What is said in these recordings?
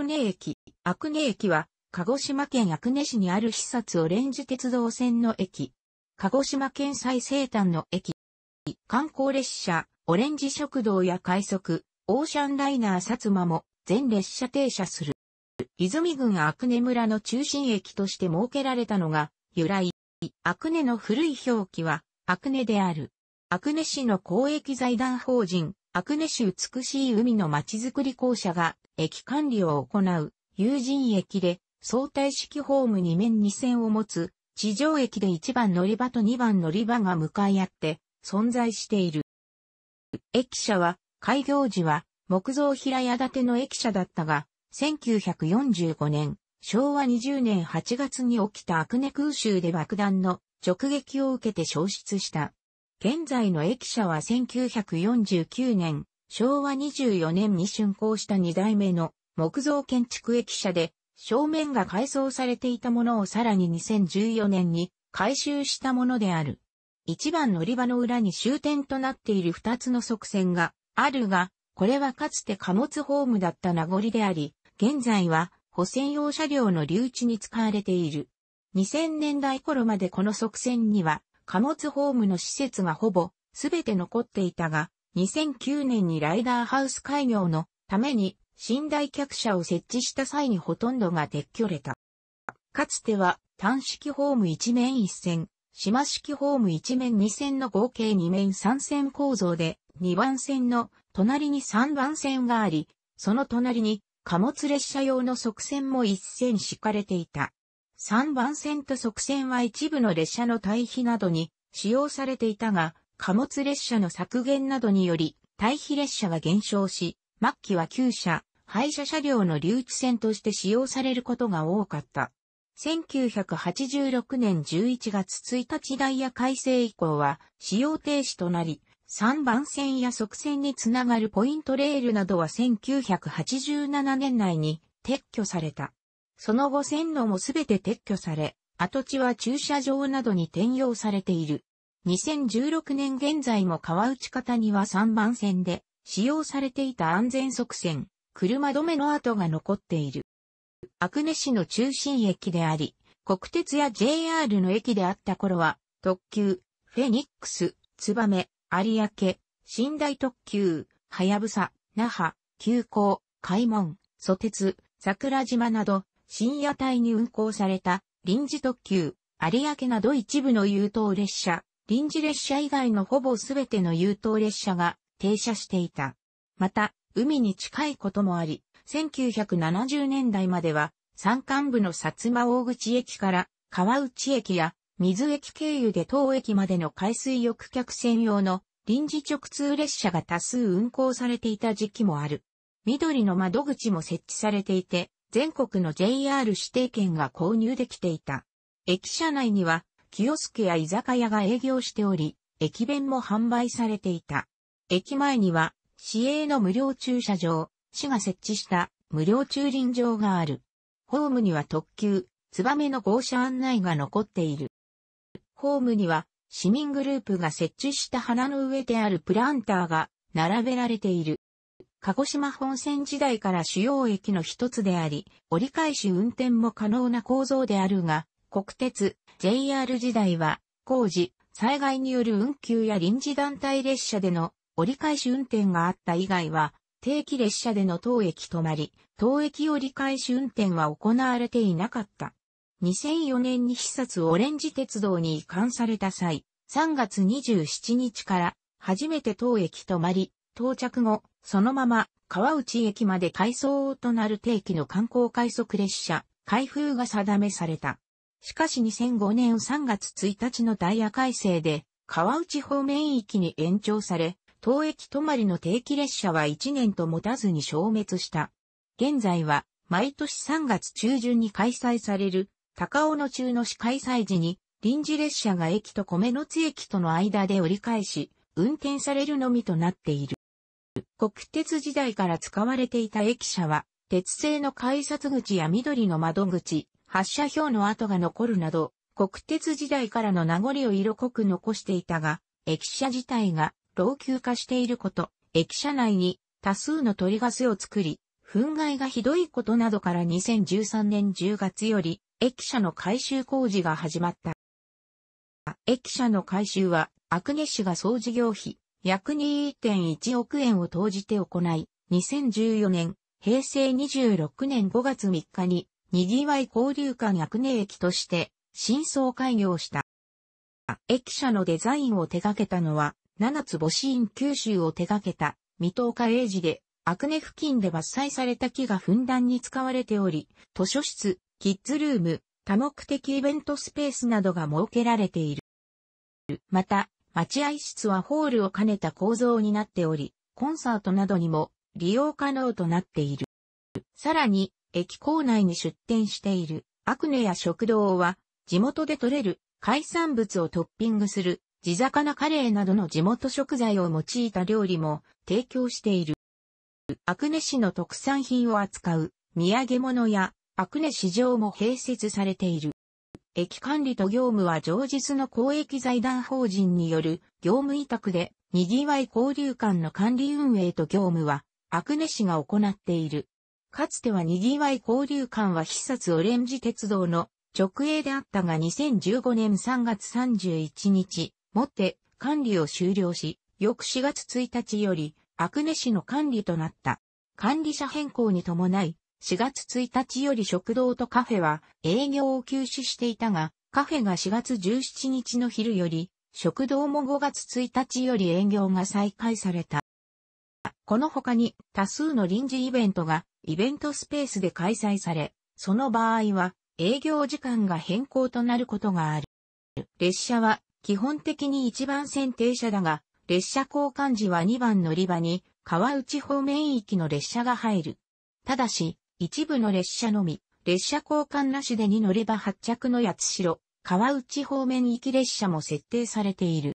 クネ駅。アクネ駅は、鹿児島県阿久根市にある施設オレンジ鉄道線の駅。鹿児島県最西端の駅。観光列車、オレンジ食堂や快速、オーシャンライナー薩摩も全列車停車する。泉郡阿久根村の中心駅として設けられたのが、由来。阿久根の古い表記は、阿久根である。阿久根市の公益財団法人、阿久根市美しい海のまちづくり公社が駅管理を行う有人駅で相対式ホーム2面2線を持つ地上駅で1番乗り場と2番乗り場が向かい合って存在している。駅舎は開業時は木造平屋建ての駅舎だったが、1945年、昭和20年8月に起きたアクネ空襲で爆弾の直撃を受けて消失した。現在の駅舎は1949年昭和24年に竣工した2代目の木造建築駅舎で、正面が改装されていたものをさらに2014年に改修したものである。一番乗り場の裏に終点となっている二つの側線があるが、これはかつて貨物ホームだった名残であり、現在は保線用車両の留置に使われている。2000年代頃までこの側線には貨物ホームの施設がほぼすべて残っていたが、2009年にライダーハウス開業のために寝台客車を設置した際にほとんどが撤去れた。かつては単式ホーム一面一線、島式ホーム一面二線の合計二面三線構造で2番線の隣に3番線があり、その隣に貨物列車用の側線も一線敷かれていた。3番線と側線は一部の列車の対比などに使用されていたが、貨物列車の削減などにより、対比列車は減少し、末期は旧車、廃車車両の留置線として使用されることが多かった。1986年11月1日ダイヤ改正以降は使用停止となり、3番線や側線につながるポイントレールなどは1987年内に撤去された。その後線路もすべて撤去され、跡地は駐車場などに転用されている。2016年現在も川内方には3番線で使用されていた安全側線、車止めの跡が残っている。阿久根市の中心駅であり、国鉄や JR の駅であった頃は、特急、フェニックス、ツバメ、有明、寝台特急、はやぶさ、那覇、急行、開門、蘇鉄、桜島など、深夜帯に運行された臨時特急、有明など一部の優等列車、臨時列車以外のほぼすべての優等列車が停車していた。また、海に近いこともあり、1970年代までは山間部の薩摩大口駅から川内駅や水駅経由で当駅までの海水浴客専用の臨時直通列車が多数運行されていた時期もある。緑の窓口も設置されていて、全国の JR 指定券が購入できていた。駅舎内にはキオスクや居酒屋が営業しており、駅弁も販売されていた。駅前には、市営の無料駐車場、市が設置した無料駐輪場がある。ホームには特急、ツバメの号車案内が残っている。ホームには、市民グループが設置した花の上であるプランターが並べられている。鹿児島本線時代から主要駅の一つであり、折り返し運転も可能な構造であるが、国鉄、JR 時代は、工事、災害による運休や臨時団体列車での折り返し運転があった以外は、定期列車での当駅止まり、当駅折り返し運転は行われていなかった。2004年に視察オレンジ鉄道に移管された際、3月27日から初めて当駅止まり、到着後、そのまま川内駅まで改装となる定期の観光快速列車、開封が定めされた。しかし2005年3月1日のダイヤ改正で、川内方面域に延長され、当駅止まりの定期列車は1年と持たずに消滅した。現在は、毎年3月中旬に開催される、高尾の中の市開催時に、臨時列車が駅と米の津駅との間で折り返し、運転されるのみとなっている。国鉄時代から使われていた駅舎は、鉄製の改札口や緑の窓口、発射表の跡が残るなど、国鉄時代からの名残を色濃く残していたが、駅舎自体が老朽化していること、駅舎内に多数の鳥ガスを作り、憤慨がひどいことなどから2013年10月より、駅舎の改修工事が始まった。駅舎の改修は、アクネ市が総事業費、約2.1億円を投じて行い、2014年、平成26年5月3日に、賑わい交流館役根駅として新装開業した。駅舎のデザインを手掛けたのは、七つ星院九州を手掛けた、未東家英治で、ク根付近で伐採された木がふんだんに使われており、図書室、キッズルーム、多目的イベントスペースなどが設けられている。また、待合室はホールを兼ねた構造になっており、コンサートなどにも利用可能となっている。さらに、駅構内に出店しているアクネや食堂は、地元で採れる海産物をトッピングする地魚カレーなどの地元食材を用いた料理も提供している。アクネ市の特産品を扱う土産物やアクネ市場も併設されている。駅管理と業務は常日の公益財団法人による業務委託で、にぎわい交流館の管理運営と業務は、アクネ市が行っている。かつては賑わい交流館は必殺オレンジ鉄道の直営であったが2015年3月31日、もって管理を終了し、翌4月1日より、阿久根市の管理となった。管理者変更に伴い、4月1日より食堂とカフェは営業を休止していたが、カフェが4月17日の昼より、食堂も5月1日より営業が再開された。この他に多数の臨時イベントがイベントスペースで開催され、その場合は営業時間が変更となることがある。列車は基本的に1番線停車だが、列車交換時は2番乗り場に川内方面行きの列車が入る。ただし、一部の列車のみ、列車交換なしで2乗り場発着の八代、川内方面行き列車も設定されている。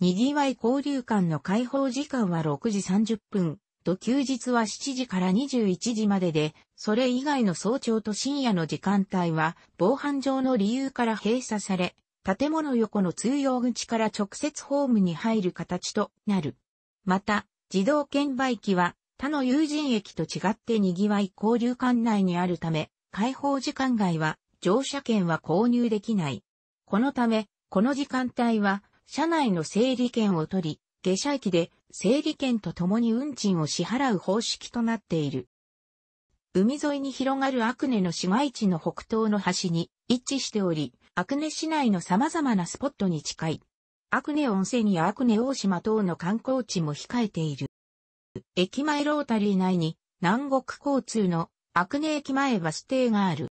にぎわい交流館の開放時間は6時30分、と休日は7時から21時までで、それ以外の早朝と深夜の時間帯は、防犯上の理由から閉鎖され、建物横の通用口から直接ホームに入る形となる。また、自動券売機は他の友人駅と違って賑わい交流館内にあるため、開放時間外は乗車券は購入できない。このため、この時間帯は車内の整理券を取り、下車駅で整理券とともに運賃を支払う方式となっている。海沿いに広がるアクネの市街地の北東の端に位置しており、アクネ市内の様々なスポットに近い。アクネ温泉やアクネ大島等の観光地も控えている。駅前ロータリー内に南国交通のアクネ駅前バス停がある。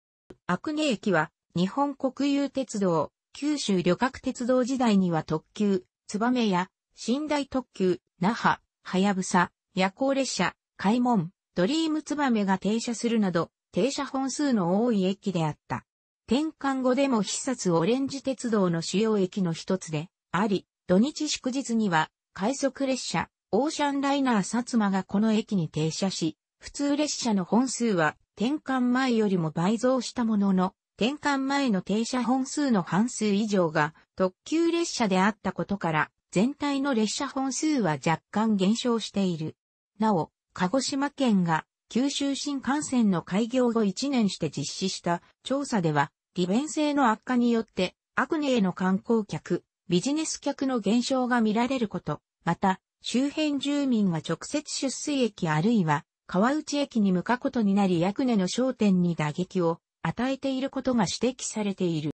アクネ駅は日本国有鉄道、九州旅客鉄道時代には特急、ツバメや寝台特急、那覇、はやぶさ、夜行列車、開門、ドリームツバメが停車するなど、停車本数の多い駅であった。転換後でも必殺オレンジ鉄道の主要駅の一つで、あり、土日祝日には、快速列車、オーシャンライナー薩摩がこの駅に停車し、普通列車の本数は転換前よりも倍増したものの、転換前の停車本数の半数以上が特急列車であったことから、全体の列車本数は若干減少している。なお、鹿児島県が九州新幹線の開業後1年して実施した調査では、利便性の悪化によって、アクネへの観光客、ビジネス客の減少が見られること、また、周辺住民が直接出水駅あるいは川内駅に向かうことになり、アクネの商店に打撃を与えていることが指摘されている。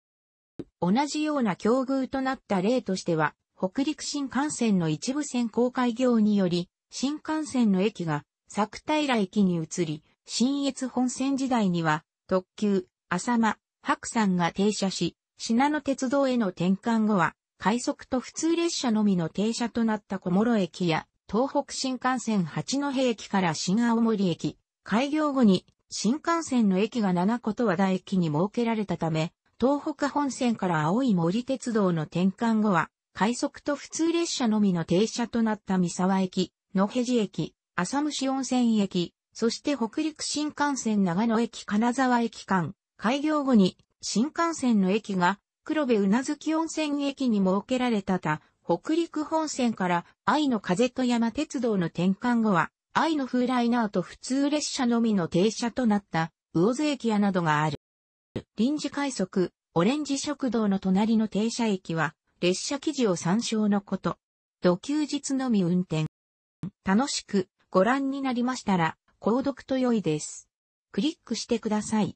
同じような境遇となった例としては、北陸新幹線の一部線公開業により、新幹線の駅が作平駅に移り、新越本線時代には、特急、浅間、白山が停車し、品野鉄道への転換後は、快速と普通列車のみの停車となった小諸駅や、東北新幹線八戸駅から新青森駅、開業後に新幹線の駅が七こと和田駅に設けられたため、東北本線から青い森鉄道の転換後は、快速と普通列車のみの停車となった三沢駅、野辺地駅、浅虫温泉駅、そして北陸新幹線長野駅金沢駅間、開業後に新幹線の駅が黒部宇奈月温泉駅に設けられたた、北陸本線から愛の風と山鉄道の転換後は、愛の風ライナーと普通列車のみの停車となった、魚津駅やなどがある。臨時快速、オレンジ食堂の隣の停車駅は、列車記事を参照のこと。土休日のみ運転。楽しくご覧になりましたら、購読と良いです。クリックしてください。